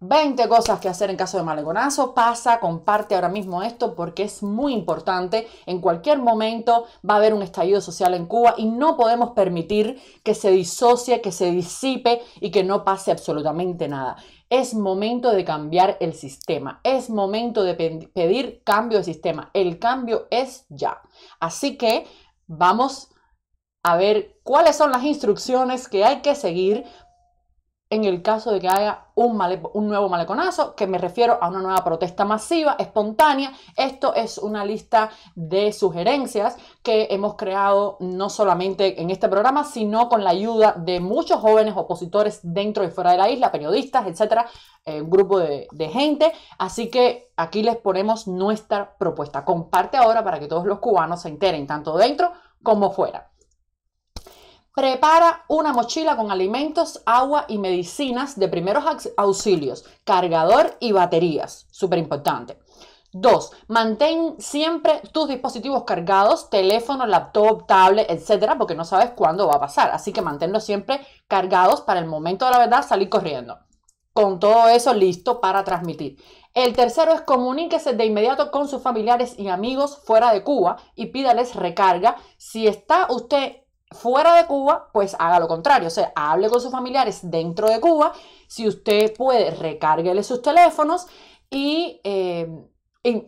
20 cosas que hacer en caso de malgonazo Pasa, comparte ahora mismo esto porque es muy importante. En cualquier momento va a haber un estallido social en Cuba y no podemos permitir que se disocie, que se disipe y que no pase absolutamente nada. Es momento de cambiar el sistema. Es momento de pedir cambio de sistema. El cambio es ya. Así que vamos a ver cuáles son las instrucciones que hay que seguir en el caso de que haya un, nuevo maleconazo, que me refiero a una nueva protesta masiva, espontánea. Esto es una lista de sugerencias que hemos creado no solamente en este programa, sino con la ayuda de muchos jóvenes opositores dentro y fuera de la isla, periodistas, etcétera, eh, un grupo de gente. Así que aquí les ponemos nuestra propuesta. Comparte ahora para que todos los cubanos se enteren, tanto dentro como fuera. Prepara una mochila con alimentos, agua y medicinas de primeros auxilios, cargador y baterías. Súper importante. Dos, mantén siempre tus dispositivos cargados, teléfono, laptop, tablet, etcétera, porque no sabes cuándo va a pasar. Así que manténlos siempre cargados para el momento de la verdad salir corriendo. Con todo eso listo para transmitir. El tercero es comuníquese de inmediato con sus familiares y amigos fuera de Cuba y pídales recarga. Si está usted fuera de Cuba, pues haga lo contrario, o sea, hable con sus familiares dentro de Cuba, si usted puede, recárguele sus teléfonos y, eh,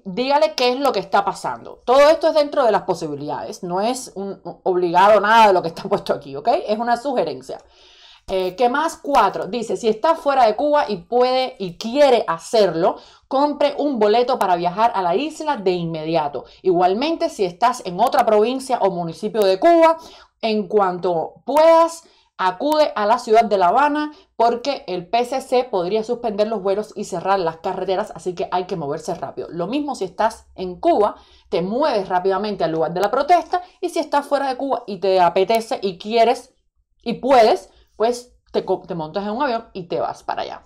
dígale qué es lo que está pasando. Todo esto es dentro de las posibilidades, no es un, obligado nada de lo que está puesto aquí, ¿ok? Es una sugerencia. Eh, ¿Qué más? Cuatro. Dice, si estás fuera de Cuba y puede y quiere hacerlo, compre un boleto para viajar a la isla de inmediato. Igualmente, si estás en otra provincia o municipio de Cuba, en cuanto puedas, acude a la ciudad de La Habana porque el PCC podría suspender los vuelos y cerrar las carreteras, así que hay que moverse rápido. Lo mismo si estás en Cuba, te mueves rápidamente al lugar de la protesta y si estás fuera de Cuba y te apetece y quieres y puedes, pues te, montas en un avión y te vas para allá.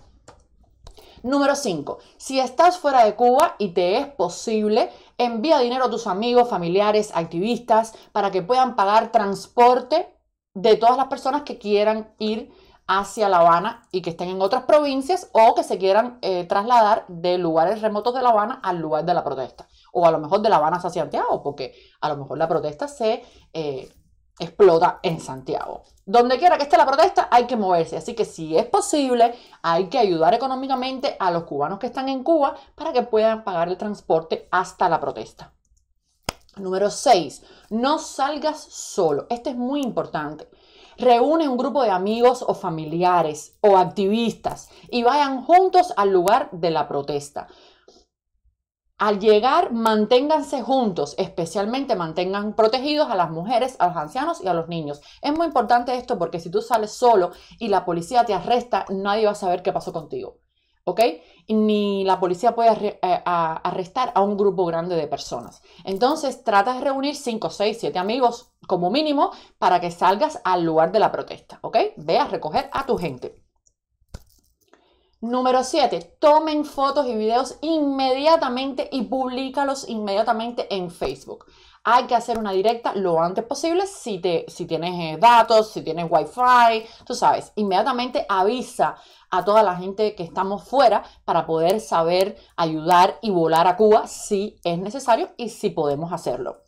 Número 5. Si estás fuera de Cuba y te es posible, envía dinero a tus amigos, familiares, activistas para que puedan pagar transporte de todas las personas que quieran ir hacia La Habana y que estén en otras provincias o que se quieran eh, trasladar de lugares remotos de La Habana al lugar de la protesta. O a lo mejor de La Habana hacia Santiago, porque a lo mejor la protesta se eh, explota en Santiago. Donde quiera que esté la protesta, hay que moverse. Así que si es posible, hay que ayudar económicamente a los cubanos que están en Cuba para que puedan pagar el transporte hasta la protesta. Número 6. No salgas solo. Este es muy importante. Reúne un grupo de amigos o familiares o activistas y vayan juntos al lugar de la protesta al llegar, manténganse juntos, especialmente mantengan protegidos a las mujeres, a los ancianos y a los niños. Es muy importante esto porque si tú sales solo y la policía te arresta, nadie va a saber qué pasó contigo. ¿Ok? Ni la policía puede eh, arrestar a un grupo grande de personas. Entonces, trata de reunir 5, 6, 7 amigos como mínimo para que salgas al lugar de la protesta. ¿Ok? Ve a recoger a tu gente. Número 7. Tomen fotos y videos inmediatamente y publícalos inmediatamente en Facebook. Hay que hacer una directa lo antes posible si, si tienes eh, datos, si tienes wifi, tú sabes, inmediatamente avisa a toda la gente que estamos fuera para poder saber ayudar y volar a Cuba si es necesario y si podemos hacerlo.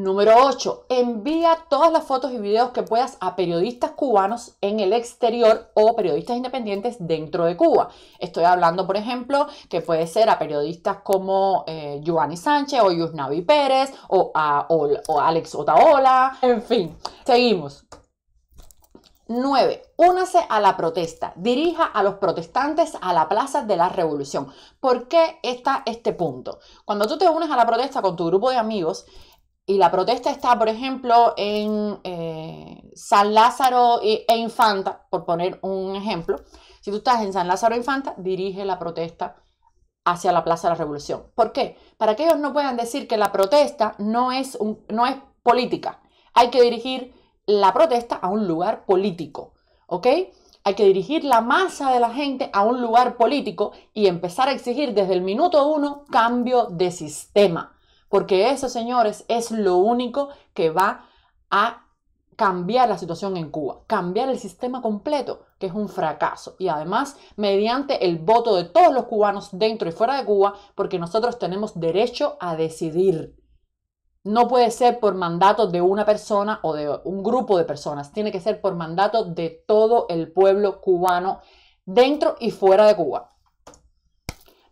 Número 8. Envía todas las fotos y videos que puedas a periodistas cubanos en el exterior o periodistas independientes dentro de Cuba. Estoy hablando, por ejemplo, que puede ser a periodistas como eh, Giovanni Sánchez o Yusnavi Pérez o, a, o Alex Otaola. En fin, seguimos. 9. Únase a la protesta. Dirija a los protestantes a la Plaza de la Revolución. ¿Por qué está este punto? Cuando tú te unes a la protesta con tu grupo de amigos y la protesta está, por ejemplo, en eh, San Lázaro e Infanta, por poner un ejemplo. Si tú estás en San Lázaro e Infanta, dirige la protesta hacia la Plaza de la Revolución. ¿Por qué? Para que ellos no puedan decir que la protesta no es, no es política. Hay que dirigir la protesta a un lugar político, ¿ok? Hay que dirigir la masa de la gente a un lugar político y empezar a exigir desde el minuto uno cambio de sistema porque eso, señores, es lo único que va a cambiar la situación en Cuba, cambiar el sistema completo, que es un fracaso. Y además, mediante el voto de todos los cubanos dentro y fuera de Cuba, porque nosotros tenemos derecho a decidir. No puede ser por mandato de una persona o de un grupo de personas, tiene que ser por mandato de todo el pueblo cubano dentro y fuera de Cuba.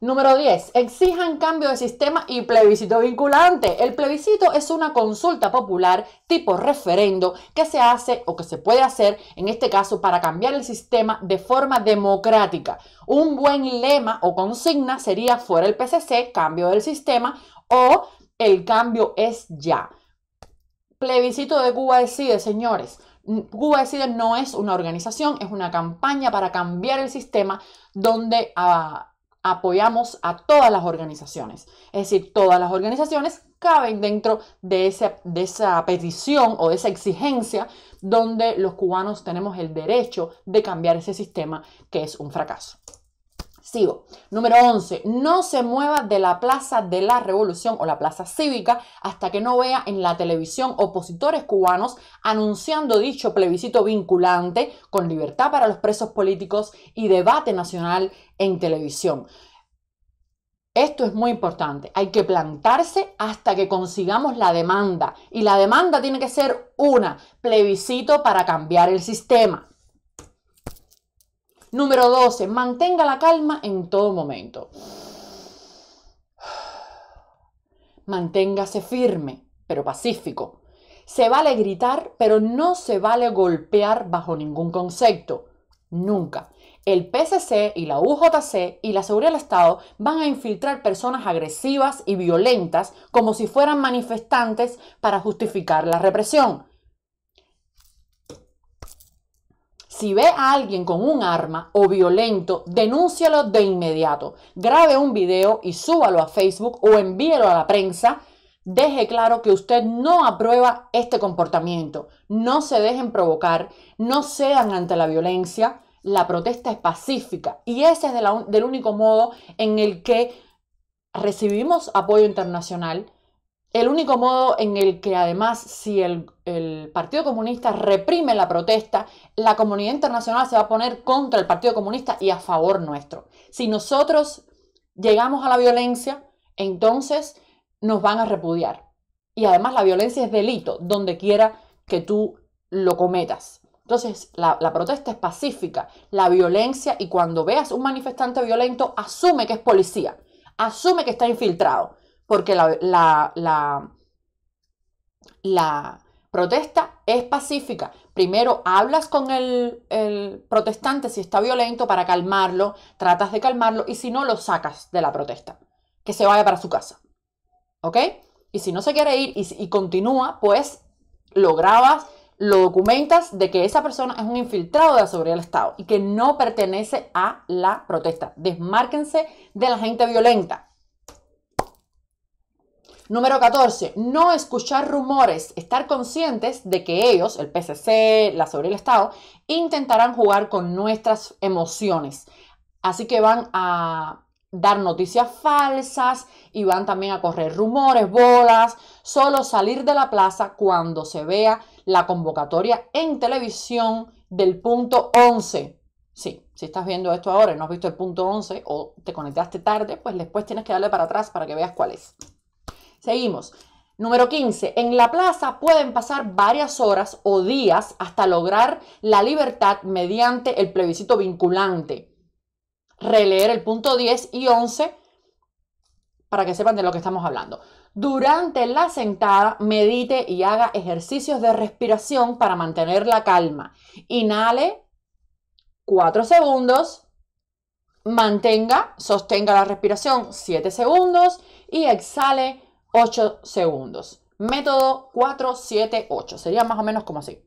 Número 10. Exijan cambio de sistema y plebiscito vinculante. El plebiscito es una consulta popular tipo referendo que se hace o que se puede hacer, en este caso, para cambiar el sistema de forma democrática. Un buen lema o consigna sería fuera el PCC, cambio del sistema o el cambio es ya. Plebiscito de Cuba decide, señores. Cuba Decide no es una organización, es una campaña para cambiar el sistema donde... a ah, apoyamos a todas las organizaciones. Es decir, todas las organizaciones caben dentro de, esa petición o de esa exigencia donde los cubanos tenemos el derecho de cambiar ese sistema que es un fracaso. Sigo. Número 11. No se mueva de la Plaza de la Revolución o la Plaza Cívica hasta que no vea en la televisión opositores cubanos anunciando dicho plebiscito vinculante con libertad para los presos políticos y debate nacional en televisión. Esto es muy importante. Hay que plantarse hasta que consigamos la demanda. Y la demanda tiene que ser una, plebiscito para cambiar el sistema. Número 12, mantenga la calma en todo momento. Manténgase firme, pero pacífico. Se vale gritar, pero no se vale golpear bajo ningún concepto. Nunca. El PCC y la UJC y la Seguridad del Estado van a infiltrar personas agresivas y violentas como si fueran manifestantes para justificar la represión. Si ve a alguien con un arma o violento, denúncialo de inmediato. Grabe un video y súbalo a Facebook o envíelo a la prensa. Deje claro que usted no aprueba este comportamiento. No se dejen provocar, no sean ante la violencia. La protesta es pacífica y ese es el del único modo en el que recibimos apoyo internacional, el único modo en el que además si el, Partido Comunista reprime la protesta, la comunidad internacional se va a poner contra el Partido Comunista y a favor nuestro. Si nosotros llegamos a la violencia, entonces nos van a repudiar. Y además la violencia es delito, donde quiera que tú lo cometas. Entonces, la, protesta es pacífica, la violencia, y cuando veas un manifestante violento, asume que es policía, asume que está infiltrado porque la, protesta es pacífica. Primero hablas con el, protestante si está violento para calmarlo, tratas de calmarlo y si no lo sacas de la protesta, que se vaya para su casa. ¿Ok? Y si no se quiere ir y, y continúa, pues lo grabas, lo documentas de que esa persona es un infiltrado de la seguridad del Estado y que no pertenece a la protesta. Desmárquense de la gente violenta. Número 14, no escuchar rumores, estar conscientes de que ellos, el PCC, la sobre el Estado, intentarán jugar con nuestras emociones. Así que van a dar noticias falsas y van también a correr rumores, bolas, solo salir de la plaza cuando se vea la convocatoria en televisión del punto 11. Sí, si estás viendo esto ahora y no has visto el punto 11 o te conectaste tarde, pues después tienes que darle para atrás para que veas cuál es. Seguimos. Número 15. En la plaza pueden pasar varias horas o días hasta lograr la libertad mediante el plebiscito vinculante. Releer el punto 10 y 11 para que sepan de lo que estamos hablando. Durante la sentada, medite y haga ejercicios de respiración para mantener la calma. Inhale 4 segundos, mantenga, sostenga la respiración 7 segundos y exhale 8 segundos. Método 4, 7, 8. Sería más o menos como así.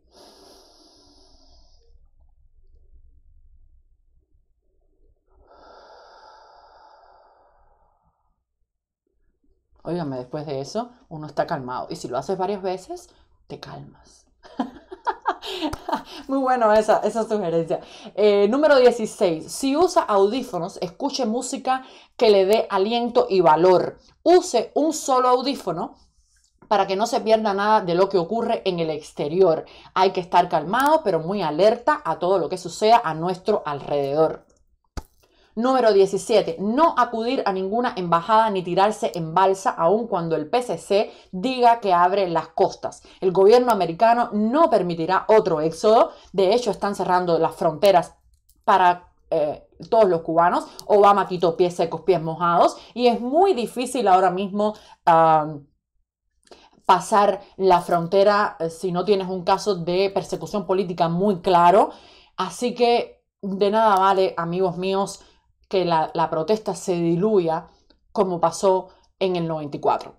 Óigame, después de eso, uno está calmado. Y si lo haces varias veces, te calmas. Muy bueno esa, sugerencia. Eh, número 16. Si usa audífonos, escuche música que le dé aliento y valor. Use un solo audífono para que no se pierda nada de lo que ocurre en el exterior. Hay que estar calmado, pero muy alerta a todo lo que suceda a nuestro alrededor. Número 17. No acudir a ninguna embajada ni tirarse en balsa aun cuando el PCC diga que abre las costas. El gobierno americano no permitirá otro éxodo. De hecho, están cerrando las fronteras para eh, todos los cubanos. Obama quitó pies secos, pies mojados. Y es muy difícil ahora mismo... Ah, pasar la frontera eh, si no tienes un caso de persecución política muy claro. Así que de nada vale, amigos míos, que la, protesta se diluya como pasó en el 94.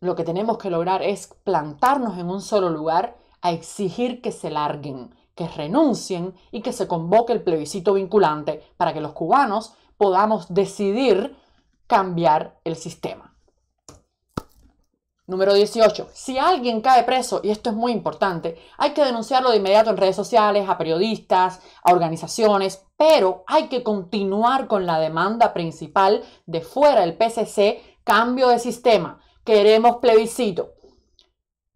Lo que tenemos que lograr es plantarnos en un solo lugar a exigir que se larguen, que renuncien y que se convoque el plebiscito vinculante para que los cubanos podamos decidir cambiar el sistema. Número 18. Si alguien cae preso, y esto es muy importante, hay que denunciarlo de inmediato en redes sociales, a periodistas, a organizaciones, pero hay que continuar con la demanda principal de fuera del PCC, cambio de sistema, queremos plebiscito.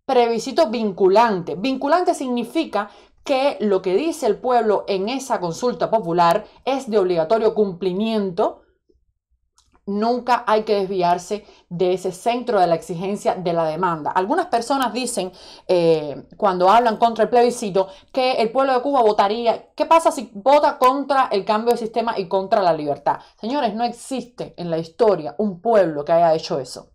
Plebiscito vinculante. Vinculante significa que lo que dice el pueblo en esa consulta popular es de obligatorio cumplimiento Nunca hay que desviarse de ese centro de la exigencia de la demanda. Algunas personas dicen, eh, cuando hablan contra el plebiscito, que el pueblo de Cuba votaría. ¿Qué pasa si vota contra el cambio de sistema y contra la libertad? Señores, no existe en la historia un pueblo que haya hecho eso.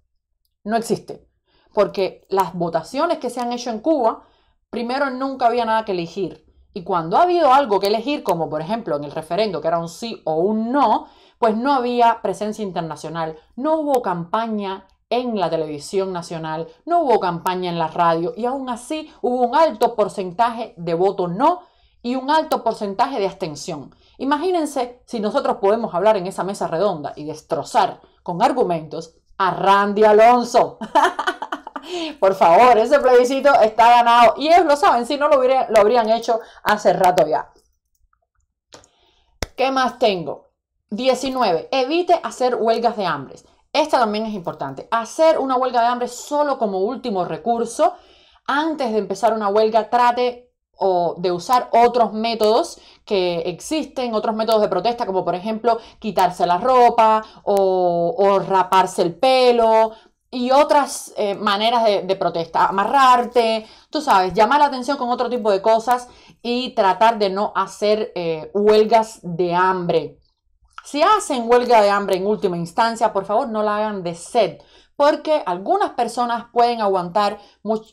No existe. Porque las votaciones que se han hecho en Cuba, primero nunca había nada que elegir. Y cuando ha habido algo que elegir, como por ejemplo en el referendo, que era un sí o un no, pues no había presencia internacional, no hubo campaña en la televisión nacional, no hubo campaña en la radio y aún así hubo un alto porcentaje de voto no y un alto porcentaje de abstención. Imagínense si nosotros podemos hablar en esa mesa redonda y destrozar con argumentos a Randy Alonso. Por favor, ese plebiscito está ganado. Y ellos lo saben, si no lo, hubiera, lo habrían hecho hace rato ya. ¿Qué más tengo? 19. Evite hacer huelgas de hambre. Esta también es importante. Hacer una huelga de hambre solo como último recurso. Antes de empezar una huelga, trate o de usar otros métodos que existen, otros métodos de protesta, como por ejemplo quitarse la ropa o, raparse el pelo y otras eh, maneras de, protesta, amarrarte, tú sabes, llamar la atención con otro tipo de cosas y tratar de no hacer eh, huelgas de hambre. Si hacen huelga de hambre en última instancia, por favor no la hagan de sed, porque algunas personas pueden aguantar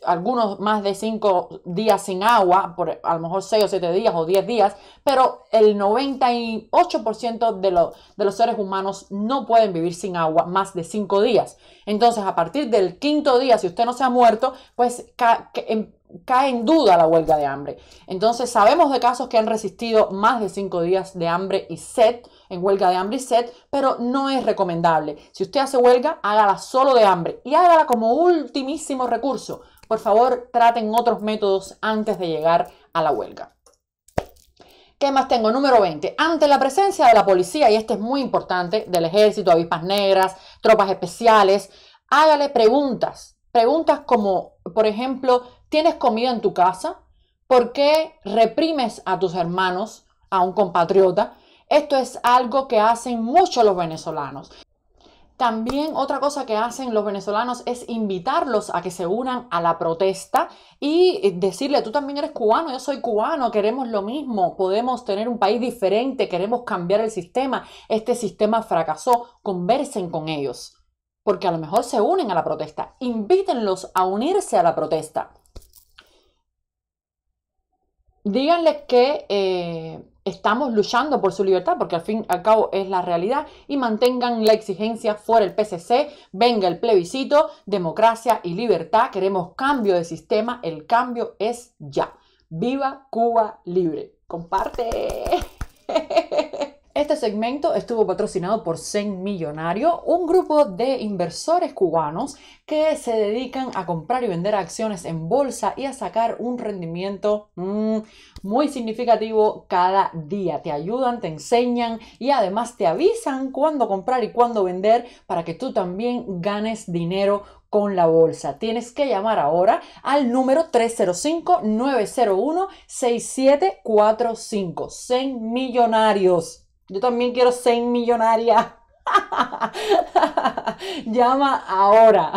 algunos más de cinco días sin agua, por a lo mejor seis o siete días o diez días, pero el 98% de, de los seres humanos no pueden vivir sin agua más de cinco días. Entonces, a partir del quinto día, si usted no se ha muerto, pues em, cae en duda la huelga de hambre. Entonces sabemos de casos que han resistido más de cinco días de hambre y sed, en huelga de hambre y sed, pero no es recomendable. Si usted hace huelga, hágala solo de hambre y hágala como ultimísimo recurso. Por favor, traten otros métodos antes de llegar a la huelga. ¿Qué más tengo? Número 20. Ante la presencia de la policía, y este es muy importante, del ejército, avispas negras, tropas especiales, hágale preguntas. Preguntas como, por ejemplo, tienes comida en tu casa? ¿Por qué reprimes a tus hermanos, a un compatriota? Esto es algo que hacen mucho los venezolanos. También otra cosa que hacen los venezolanos es invitarlos a que se unan a la protesta y decirle, tú también eres cubano, yo soy cubano, queremos lo mismo, podemos tener un país diferente, queremos cambiar el sistema, este sistema fracasó, conversen con ellos, porque a lo mejor se unen a la protesta, invítenlos a unirse a la protesta díganles que eh, estamos luchando por su libertad, porque al fin y al cabo es la realidad, y mantengan la exigencia fuera el PCC, venga el plebiscito, democracia y libertad, queremos cambio de sistema, el cambio es ya. Viva Cuba libre. Comparte. Este segmento estuvo patrocinado por Zen Millonario, un grupo de inversores cubanos que se dedican a comprar y vender acciones en bolsa y a sacar un rendimiento mm, muy significativo cada día. Te ayudan, te enseñan y además te avisan cuándo comprar y cuándo vender para que tú también ganes dinero con la bolsa. Tienes que llamar ahora al número 305-901-6745. Zen Millonarios. Yo también quiero ser millonaria. Llama ahora.